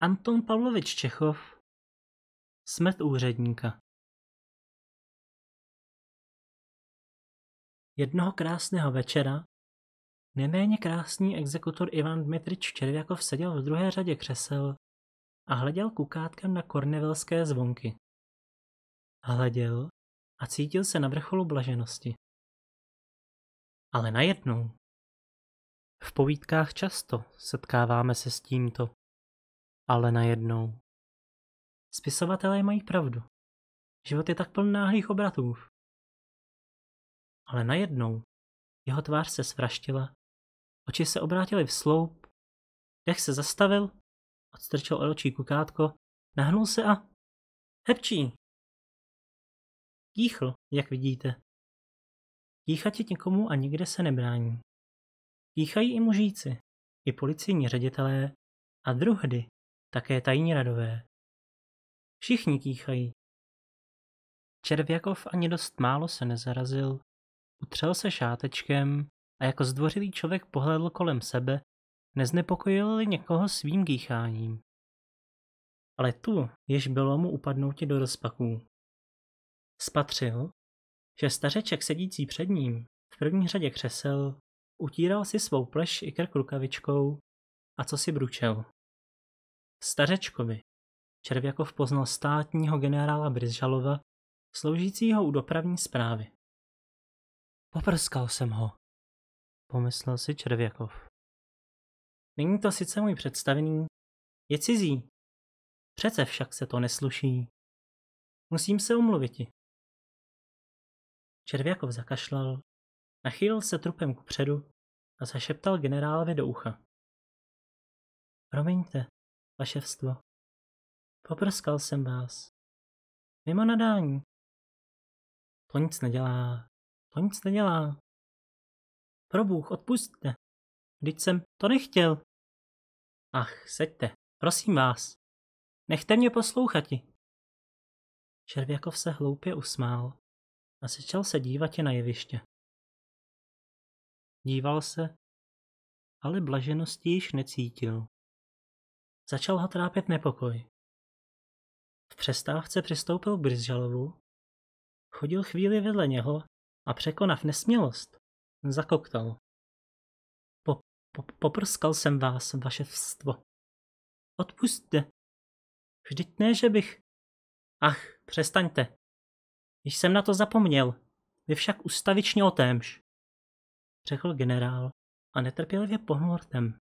Anton Pavlovič Čechov Smrt úředníka Jednoho krásného večera neméně krásný exekutor Ivan Dmitrič Červěkov seděl v druhé řadě křesel a hleděl kukátkem na kornevelské zvonky. Hleděl a cítil se na vrcholu blaženosti. Ale najednou. V povídkách často setkáváme se s tímto. Ale najednou. Spisovatelé mají pravdu. Život je tak plný náhlých obratů. Ale najednou jeho tvář se svraštila, oči se obrátily v sloup, dech se zastavil, odstrčil od očí kukátko, nahnul se a... Hepčí! Kýchl, jak vidíte. je nikomu a nikde se nebrání. Kýchají i mužíci, i policijní ředitelé a druhdy také tajně radové. Všichni kýchají. Červěkov ani dost málo se nezarazil, utřel se šátečkem a jako zdvořilý člověk pohledl kolem sebe, neznepokojil-li někoho svým kýcháním. Ale tu, jež bylo mu upadnouti do rozpaků. Spatřil, že stařeček sedící před ním, v první řadě křesel, utíral si svou pleš i krk rukavičkou a co si bručel. Stařečkovi Červěkov poznal státního generála Bryzžalova, sloužícího u dopravní zprávy. Poprskal jsem ho, pomyslel si Červěkov. Není to sice můj představený, je cizí. Přece však se to nesluší. Musím se omluvit. Červěkov zakašlal, nachýlil se trupem kupředu a zašeptal generálovi do ucha. Promiňte, Vaševstvo. Poprskal jsem vás. Mimo nadání. To nic nedělá. To nic nedělá. Probůh, odpustte. Vždyť jsem to nechtěl. Ach, seďte, prosím vás. Nechte mě poslouchat. Červěkov se hloupě usmál a začal se dívat je na jeviště. Díval se, ale blaženosti již necítil. Začal ho trápit nepokoj. V přestávce přistoupil k Brzžalovu, chodil chvíli vedle něho a překonav nesmělost, zakoktal. Po, po, poprskal jsem vás, vaše vstvo. Odpustte. Vždyť ne, že bych... Ach, přestaňte. Již jsem na to zapomněl. Vy však ustavičně otémž. Řekl generál a netrpělivě pohnul rtem.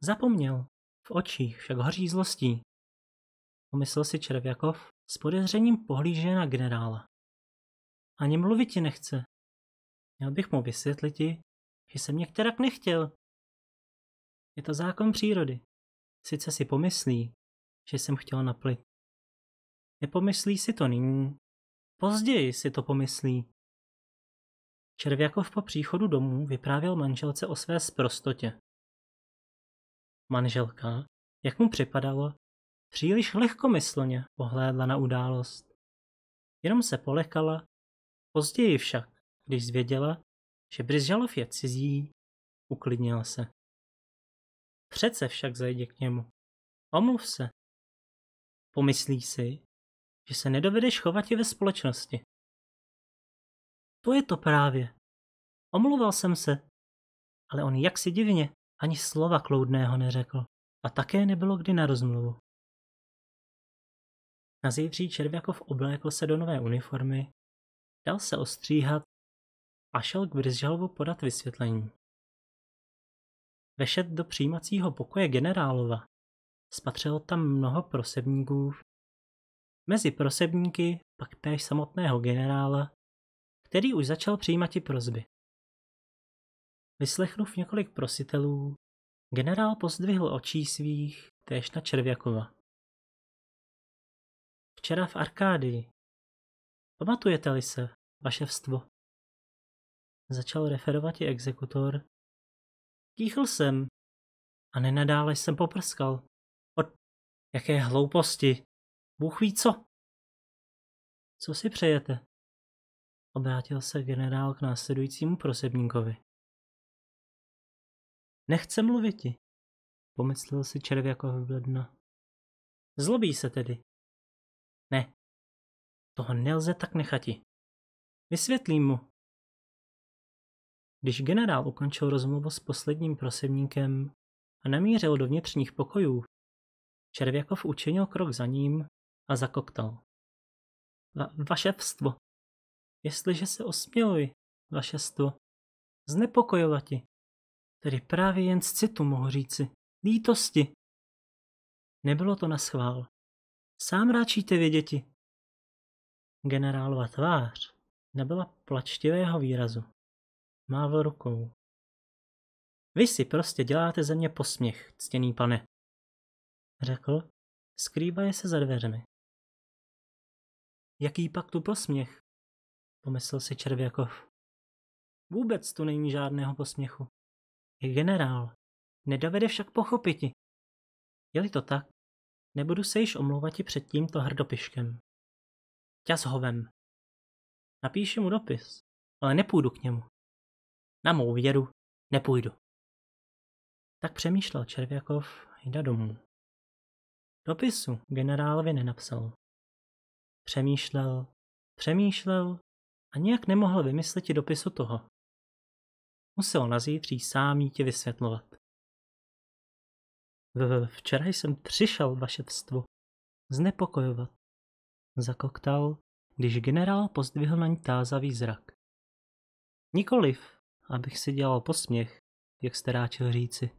Zapomněl, v očích však hoří zlostí. Pomyslel si Červjakov, s podezřením pohlíže na generála. Ani mluvit ti nechce. Měl bych mu vysvětlit, že jsem některak nechtěl. Je to zákon přírody. Sice si pomyslí, že jsem chtěl naplit. Nepomyslí si to nyní. Později si to pomyslí. Červjakov po příchodu domů vyprávěl manželce o své sprostotě. Manželka, jak mu připadalo, příliš lehkomyslně pohlédla na událost. Jenom se polekala, později však, když zvěděla, že Bryzžalov je cizí, uklidnila se. Přece však zajde k němu. Omluv se. Pomyslí si, že se nedovedeš chovat i ve společnosti. To je to právě. Omluval jsem se, ale on jak si divně. Ani slova kloudného neřekl a také nebylo kdy na rozmluvu. Na zítří Červiakov oblékl se do nové uniformy, dal se ostříhat a šel k Brzžalovu podat vysvětlení. Vešet do přijímacího pokoje generálova Spatřil tam mnoho prosebníků. Mezi prosebníky pak též samotného generála, který už začal přijímat i prozby. Vyslechnuv několik prositelů, generál pozdvihl očí svých též na Červěkova. Včera v Arkádii. Pamatujete-li se, vaše vstvo. Začal referovat i exekutor. Tíchl jsem a nenadále jsem poprskal. Od jaké hlouposti. Bůh ví co. Co si přejete? Obrátil se generál k následujícímu prosebníkovi. Nechce mluviti, pomyslel si červ jako vybledna. Zlobí se tedy. Ne, toho nelze tak nechati. Vysvětlím mu. Když generál ukončil rozmluvu s posledním prosebníkem a namířil do vnitřních pokojů, Červěkov jako učinil krok za ním a zakoktal. Va- vaševstvo. Jestliže se osměluj, vašestvo, znepokojovati, tedy právě jen z citu mohu říci, lítosti. Nebylo to na schvál. Sám ráčíte věděti. Generálova tvář nebyla plačtivého výrazu. Mávl rukou. Vy si prostě děláte ze mě posměch, ctěný pane, řekl, skrývaje se za dveřmi. Jaký pak tu posměch? Pomyslel si Červěkov. Vůbec tu není žádného posměchu je generál. Nedovede však pochopiti. Je-li to tak, nebudu se již i před tímto hrdopiškem. Ťazhovem. Napíši mu dopis, ale nepůjdu k němu. Na mou věru nepůjdu. Tak přemýšlel Červěkov jde domů. Dopisu generálovi nenapsal. Přemýšlel, přemýšlel a nijak nemohl vymyslet i dopisu toho, musel na zítří sám ti vysvětlovat. Včera jsem přišel vstvu Znepokojovat. Zakoktal, když generál pozdvihl na ní tázavý zrak. Nikoliv, abych si dělal posměch, jak jste ráčil říci.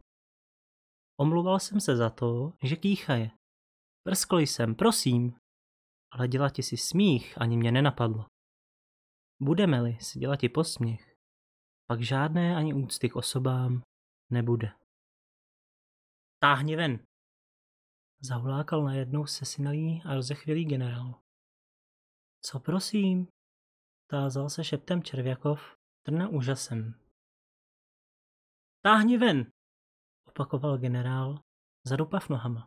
Omluval jsem se za to, že je. Prskl jsem, prosím, ale dělati si smích ani mě nenapadlo. Budeme-li si dělati posměch, pak žádné ani úcty k osobám nebude. Táhni ven! Zahulákal najednou synalý a rozechvělý generál. Co prosím? Tázal se šeptem Červěkov, trna úžasem. Táhni ven! Opakoval generál, zadupav nohama.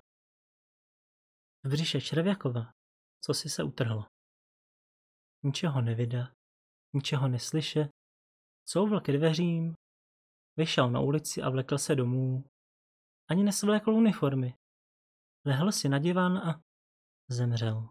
V břiše Červěkova, co si se utrhlo. Ničeho nevida, ničeho neslyše, Couvl ke dveřím, vyšel na ulici a vlekl se domů. Ani nesvlékl uniformy. Lehl si na divan a zemřel.